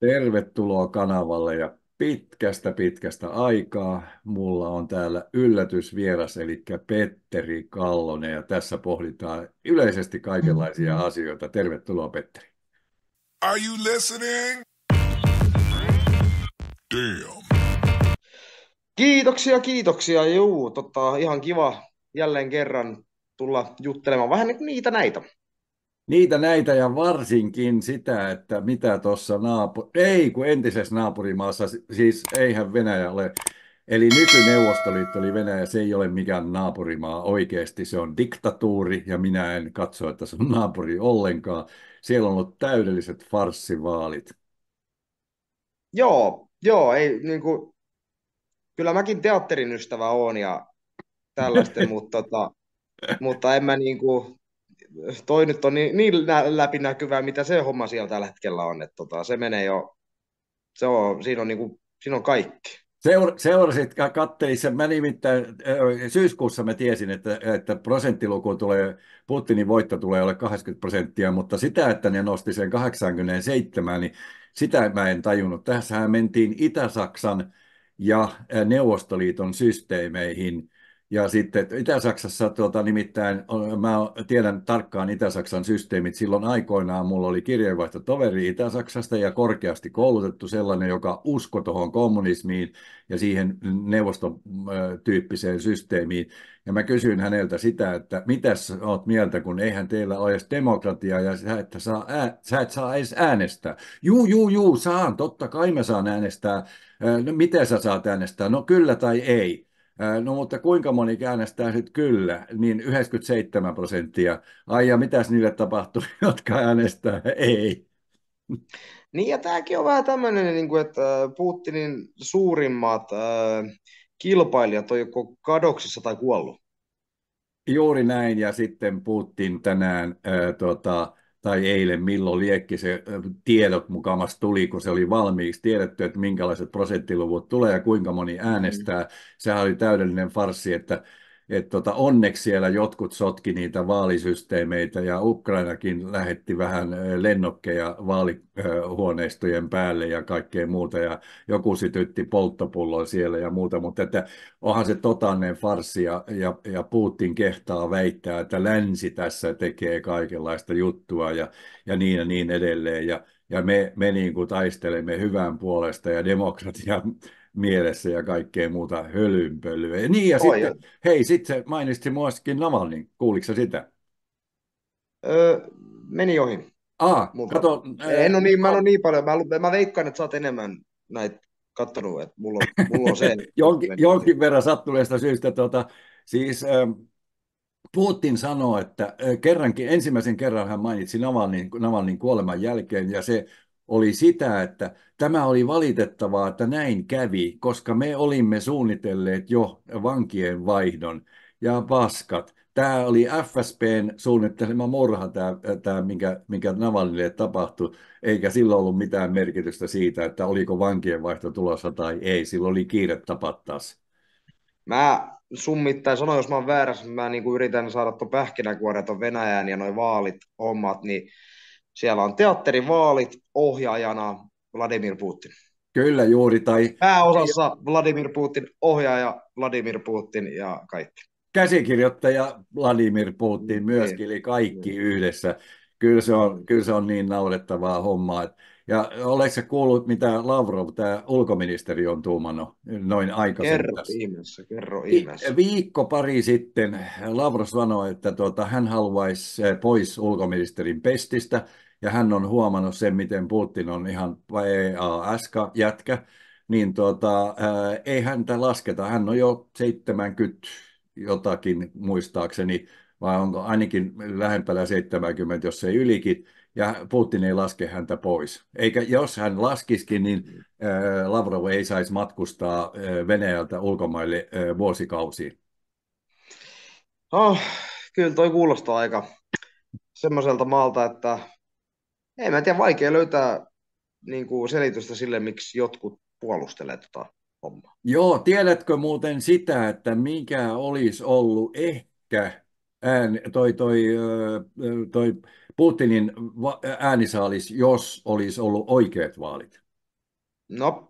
Tervetuloa kanavalle ja pitkästä pitkästä aikaa mulla on täällä yllätysvieras eli Petteri Kallonen ja tässä pohditaan yleisesti kaikenlaisia mm-hmm. asioita. Tervetuloa Petteri. Are you listening? Damn. Kiitoksia, kiitoksia. Juu, tota, ihan kiva jälleen kerran tulla juttelemaan vähän niitä näitä niitä näitä ja varsinkin sitä, että mitä tuossa naapuri, ei kun entisessä naapurimaassa, siis eihän Venäjä ole, eli nykyneuvostoliitto oli Venäjä, se ei ole mikään naapurimaa oikeasti, se on diktatuuri ja minä en katso, että se on naapuri ollenkaan. Siellä on ollut täydelliset farssivaalit. Joo, joo, ei niin kuin, kyllä mäkin teatterin ystävä oon ja tällaisten, mutta, tota, mutta en mä niin kuin, toi nyt on niin, niin läpinäkyvää, mitä se homma siellä tällä hetkellä on. Että tota, se menee jo, se on, siinä, on niin kuin, siinä on kaikki. Seur, seurasit, kattelin sen. Mä nimittäin syyskuussa mä tiesin, että, että prosenttiluku tulee, Putinin voitto tulee ole 80 prosenttia, mutta sitä, että ne nosti sen 87, niin sitä mä en tajunnut. Tässähän mentiin Itä-Saksan ja Neuvostoliiton systeemeihin – ja sitten Itä-Saksassa tuota, nimittäin, mä tiedän tarkkaan Itä-Saksan systeemit, silloin aikoinaan mulla oli toveri Itä-Saksasta ja korkeasti koulutettu sellainen, joka uskoi tuohon kommunismiin ja siihen neuvostotyyppiseen systeemiin. Ja mä kysyin häneltä sitä, että mitä sä oot mieltä, kun eihän teillä ole edes demokratiaa ja sä et saa, ää, sä et saa edes äänestää. Juu, juu, juu, saan, totta kai mä saan äänestää. No, miten sä saat äänestää? No kyllä tai ei. No mutta kuinka moni äänestää sitten kyllä, niin 97 prosenttia. Ai ja mitäs niille tapahtuu, jotka äänestää ei? Niin ja tämäkin on vähän tämmöinen, niin kuin, että Putinin suurimmat kilpailijat on joko kadoksissa tai kuollut. Juuri näin, ja sitten Putin tänään äh, tota, tai eilen, milloin liekki se tiedot mukamas tuli, kun se oli valmiiksi tiedetty, että minkälaiset prosenttiluvut tulee ja kuinka moni mm. äänestää. Mm. Sehän oli täydellinen farsi, että et tota, onneksi siellä jotkut sotki niitä vaalisysteemeitä ja Ukrainakin lähetti vähän lennokkeja vaalihuoneistojen päälle ja kaikkea muuta ja joku sytytti polttopulloa siellä ja muuta, mutta että onhan se totanneen farsi ja, ja, ja Putin kehtaa väittää, että länsi tässä tekee kaikenlaista juttua ja, ja niin ja niin edelleen ja ja me, me niin kuin taistelemme hyvän puolesta ja demokratian mielessä ja kaikkea muuta hölynpölyä. Ja niin, ja Oi, sitten, hei, sitten mainitsi myöskin Navalnin, kuuliko sitä? Öö, meni ohi. Ah, Mutta kato, en ole niin, mä en ole niin paljon, mä, mä veikkaan, että sä oot enemmän näitä kattonut, että mulla on, mulla on se. jonkin, jonkin verran sattuneesta syystä, tuota, siis ähm, Putin sanoi, että kerrankin, ensimmäisen kerran hän mainitsi Navalnin, Navalnin kuoleman jälkeen, ja se oli sitä, että tämä oli valitettavaa, että näin kävi, koska me olimme suunnitelleet jo vankien vaihdon ja paskat. Tämä oli FSPn suunnittelema murha, tämä, tämä minkä, minkä Navalnille tapahtui, eikä sillä ollut mitään merkitystä siitä, että oliko vankien vaihto tulossa tai ei. Sillä oli kiire tapattaa Mä summittain sano, jos mä oon väärässä, mä niin kuin yritän saada tuon pähkinäkuoret Venäjään ja noin vaalit hommat, niin siellä on teatterivaalit ohjaajana Vladimir Putin. Kyllä juuri, tai... Pääosassa Vladimir Putin, ohjaaja Vladimir Putin ja kaikki. Käsikirjoittaja Vladimir Putin niin, myöskin, niin. eli kaikki niin. yhdessä. Kyllä se on, kyllä se on niin naurettavaa hommaa. Että ja oletko sä kuullut, mitä Lavrov, tämä ulkoministeri, on tuumannut noin aikaisemmin? Kerro ihmeessä, kerro ihmeessä. Viikko pari sitten Lavrov sanoi, että tuota, hän haluaisi eh, pois ulkoministerin pestistä, ja hän on huomannut sen, miten Putin on ihan eas jätkä niin tuota, eh, ei häntä lasketa. Hän on jo 70 jotakin muistaakseni, vai onko ainakin lähempänä 70, jos ei ylikin, ja Putin ei laske häntä pois. Eikä jos hän laskisikin, niin mm. äh, Lavrov ei saisi matkustaa äh, Venäjältä ulkomaille äh, vuosikausiin. Oh, kyllä toi kuulostaa aika semmoiselta maalta, että ei mä tiedä, vaikea löytää niin kuin selitystä sille, miksi jotkut puolustelee tota hommaa. Joo, tiedätkö muuten sitä, että mikä olisi ollut ehkä ääni, toi, toi, toi Putinin äänisaalis, jos olisi ollut oikeat vaalit? No.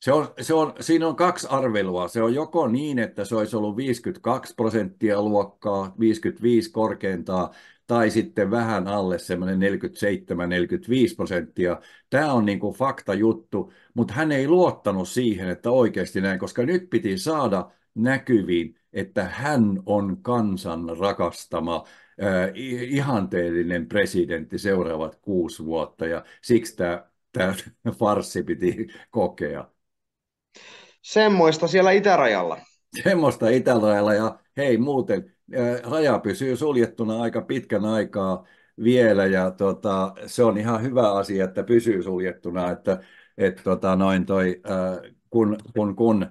Se on, se on, siinä on kaksi arvelua. Se on joko niin, että se olisi ollut 52 prosenttia luokkaa, 55 korkeintaa, tai sitten vähän alle semmoinen 47-45 prosenttia. Tämä on niin kuin faktajuttu, mutta hän ei luottanut siihen, että oikeasti näin, koska nyt piti saada näkyviin, että hän on kansan rakastama ihanteellinen presidentti seuraavat kuusi vuotta ja siksi tämä tämä farsi piti kokea. Semmoista siellä itärajalla. Semmoista itärajalla ja hei muuten, raja pysyy suljettuna aika pitkän aikaa vielä ja tota, se on ihan hyvä asia, että pysyy suljettuna, että et, tota, noin toi, kun, kun, kun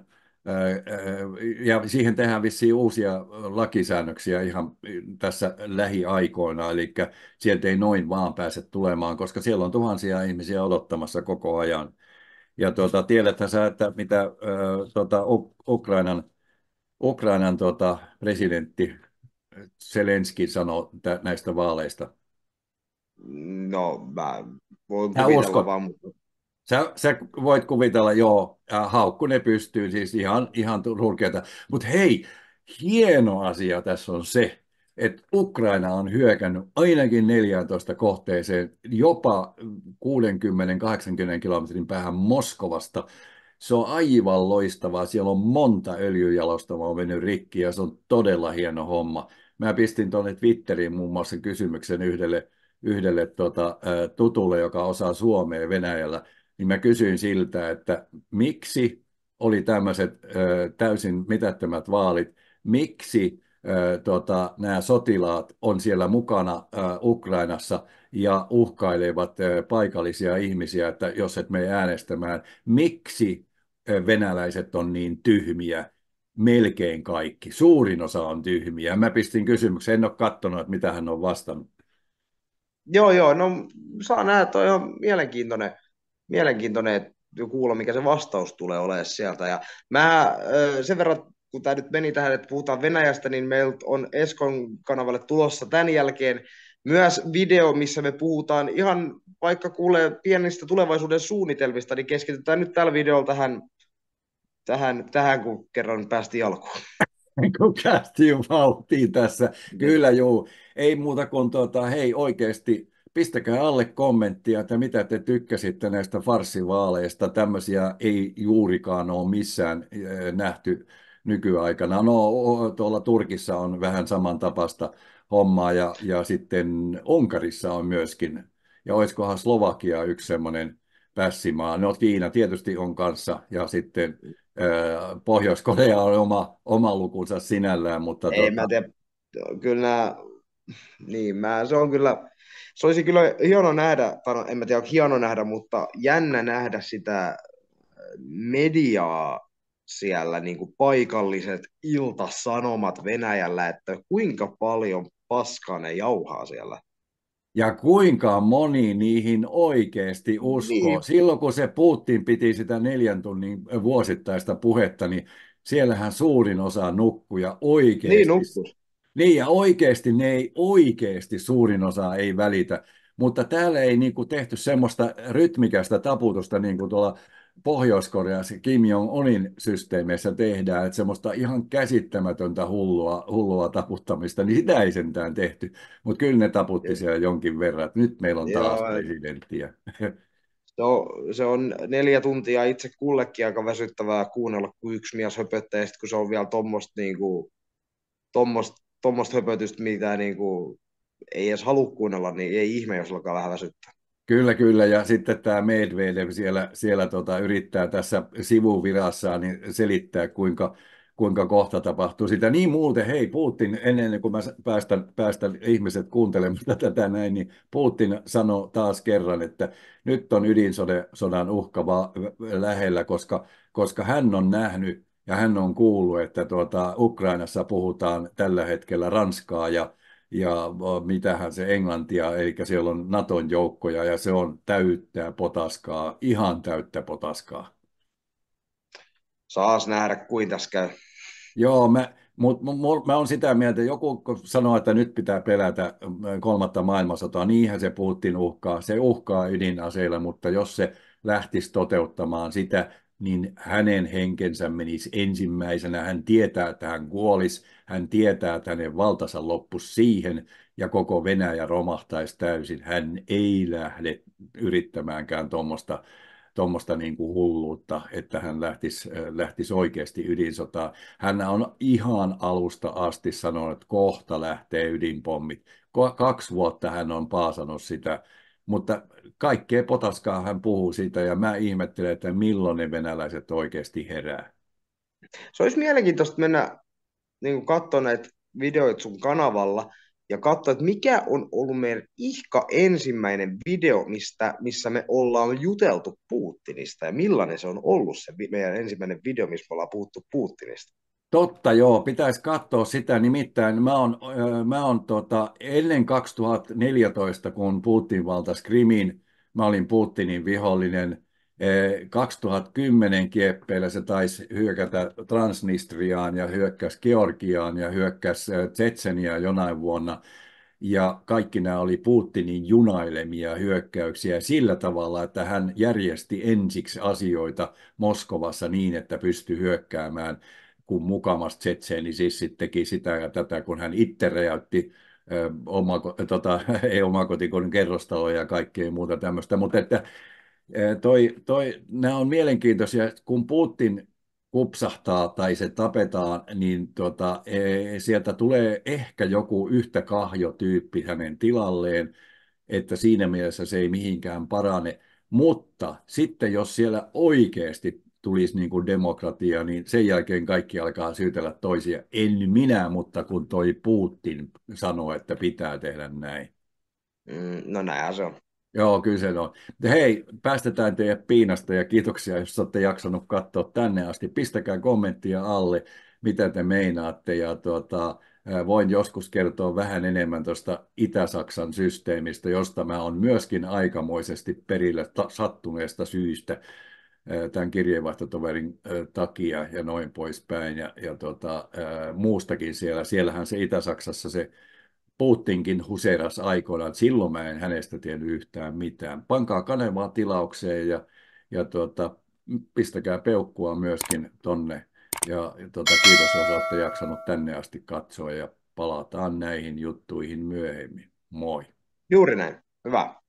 ja siihen tehdään vissiin uusia lakisäännöksiä ihan tässä lähiaikoina, eli sieltä ei noin vaan pääse tulemaan, koska siellä on tuhansia ihmisiä odottamassa koko ajan. Ja tuota, tiedätkö sä, että mitä tuota, Ukrainan, Ukrainan tuota, presidentti Zelenski sanoi näistä vaaleista? No, mä voin kuvitella vaan, mutta Sä, sä voit kuvitella, joo, haukku ne pystyy, siis ihan, ihan surkeata. Mutta hei, hieno asia tässä on se, että Ukraina on hyökännyt ainakin 14 kohteeseen, jopa 60-80 kilometrin päähän Moskovasta. Se on aivan loistavaa. Siellä on monta öljyjalostamaa mennyt rikki ja se on todella hieno homma. Mä pistin tuonne Twitteriin muun muassa kysymyksen yhdelle, yhdelle tota, tutulle, joka osaa Suomea Venäjällä – niin mä kysyin siltä, että miksi oli tämmöiset täysin mitättömät vaalit, miksi tota, nämä sotilaat on siellä mukana Ukrainassa ja uhkailevat paikallisia ihmisiä, että jos et mene äänestämään, miksi venäläiset on niin tyhmiä, melkein kaikki, suurin osa on tyhmiä. Mä pistin kysymyksen, en ole katsonut, että mitä hän on vastannut. Joo, joo, no saa nähdä, toi on mielenkiintoinen mielenkiintoinen kuulla, mikä se vastaus tulee olemaan sieltä. Ja mä sen verran kun tämä nyt meni tähän, että puhutaan Venäjästä, niin meillä on Eskon kanavalle tulossa tämän jälkeen myös video, missä me puhutaan ihan vaikka kuulee pienistä tulevaisuuden suunnitelmista, niin keskitytään nyt tällä videolla tähän, tähän, tähän kun kerran päästi alkuun. Kun päästiin vauhtiin tässä. Kyllä, juu. Ei muuta kuin tuota, hei oikeasti Pistäkää alle kommenttia, että mitä te tykkäsitte näistä farsivaaleista. Tämmöisiä ei juurikaan ole missään eh, nähty nykyaikana. No tuolla Turkissa on vähän samantapaista hommaa ja, ja sitten Unkarissa on myöskin. Ja olisikohan Slovakia yksi semmoinen pässimaa. No Kiina tietysti on kanssa ja sitten eh, Pohjois-Korea on oma, oma lukunsa sinällään. Mutta ei, tuota... mä tota- tiedä. kyllä niin mä, se on kyllä, se olisi kyllä hieno nähdä, tai no, en mä tiedä, onko hieno nähdä, mutta jännä nähdä sitä äh, mediaa siellä niin kuin paikalliset iltasanomat Venäjällä, että kuinka paljon paskaa ne jauhaa siellä. Ja kuinka moni niihin oikeasti uskoo. Niin. Silloin kun se Putin piti sitä neljän tunnin vuosittaista puhetta, niin siellähän suurin osa nukkuja oikeasti niin niin ja oikeasti ne ei oikeasti suurin osa ei välitä, mutta täällä ei niin kuin, tehty semmoista rytmikästä taputusta niin kuin tuolla Pohjois-Koreassa Kim Jong-unin systeemeissä tehdään, että semmoista ihan käsittämätöntä hullua, hullua taputtamista, niin sitä ei sentään tehty, mutta kyllä ne taputti siellä jonkin verran, että nyt meillä on taas Joo. presidenttiä. Se on, se on neljä tuntia itse kullekin aika väsyttävää kuunnella, kun yksi mies höpöttää, ja sitten kun se on vielä tuommoista niin tuommoista höpötystä, mitä niin kuin, ei edes halua kuunnella, niin ei ihme, jos alkaa vähän väsyttää. Kyllä, kyllä. Ja sitten tämä Medvedev siellä, siellä tota, yrittää tässä sivuvirassaan niin selittää, kuinka, kuinka kohta tapahtuu sitä. Niin muuten, hei Putin, ennen kuin mä päästän, päästän ihmiset kuuntelemaan tätä näin, niin Putin sanoi taas kerran, että nyt on ydinsodan uhka lähellä, koska, koska hän on nähnyt ja hän on kuullut, että tuota, Ukrainassa puhutaan tällä hetkellä ranskaa ja, ja mitähän se englantia, eli siellä on Naton joukkoja ja se on täyttää potaskaa, ihan täyttä potaskaa. Saas nähdä, kuin tässä käy. Joo, mä, mutta mä on sitä mieltä, joku sanoo, että nyt pitää pelätä kolmatta maailmansotaa, niinhän se Putin uhkaa, se uhkaa ydinaseilla, mutta jos se lähtisi toteuttamaan sitä, niin hänen henkensä menisi ensimmäisenä. Hän tietää, että hän kuolisi, hän tietää, että hänen valtansa loppu siihen ja koko Venäjä romahtaisi täysin. Hän ei lähde yrittämäänkään tuommoista tuommoista niin kuin hulluutta, että hän lähtisi, äh, lähtisi oikeasti ydinsotaan. Hän on ihan alusta asti sanonut, että kohta lähtee ydinpommit. Kaksi vuotta hän on paasannut sitä mutta kaikkea potaskaa hän puhuu siitä ja mä ihmettelen, että milloin ne venäläiset oikeasti herää. Se olisi mielenkiintoista mennä niin katsomaan näitä videoita sun kanavalla ja katsoa, että mikä on ollut meidän ihka ensimmäinen video, mistä, missä me ollaan juteltu Putinista ja millainen se on ollut se meidän ensimmäinen video, missä me ollaan puhuttu Putinista. Totta joo, pitäisi katsoa sitä. Nimittäin mä oon, mä oon tota, ennen 2014, kun Putin valtasi Krimin, mä olin Putinin vihollinen. 2010 e, kieppeillä se taisi hyökätä Transnistriaan ja hyökkäsi Georgiaan ja hyökkäsi Tsetseniä jonain vuonna. Ja kaikki nämä oli Putinin junailemia hyökkäyksiä sillä tavalla, että hän järjesti ensiksi asioita Moskovassa niin, että pystyi hyökkäämään kun mukamas Tsetseeni niin sissit teki sitä ja tätä, kun hän itse räjäytti tota, ei omakotikodin kerrostaloja ja kaikkea muuta tämmöistä, mutta että toi, toi, nämä on mielenkiintoisia, kun Putin kupsahtaa tai se tapetaan, niin tota, e, sieltä tulee ehkä joku yhtä kahjotyyppi hänen tilalleen, että siinä mielessä se ei mihinkään parane, mutta sitten jos siellä oikeasti tulisi niin kuin demokratia, niin sen jälkeen kaikki alkaa syytellä toisia. En minä, mutta kun toi Putin sanoo, että pitää tehdä näin. Mm, no näin. se on. Joo, kyllä se on. Hei, päästetään teidän piinasta ja kiitoksia, jos olette jaksanut katsoa tänne asti. Pistäkää kommenttia alle, mitä te meinaatte. Ja tuota, voin joskus kertoa vähän enemmän tuosta Itä-Saksan systeemistä, josta mä on myöskin aikamoisesti perille sattuneesta syystä tämän kirjeenvaihtotoverin takia ja noin poispäin ja, ja tota, muustakin siellä. Siellähän se Itä-Saksassa se Putinkin huseras aikoinaan, silloin mä en hänestä tiennyt yhtään mitään. Pankaa kanemaa tilaukseen ja, ja tota, pistäkää peukkua myöskin tonne. Ja, ja tota, kiitos, jos olette jaksanut tänne asti katsoa ja palataan näihin juttuihin myöhemmin. Moi. Juuri näin. Hyvä.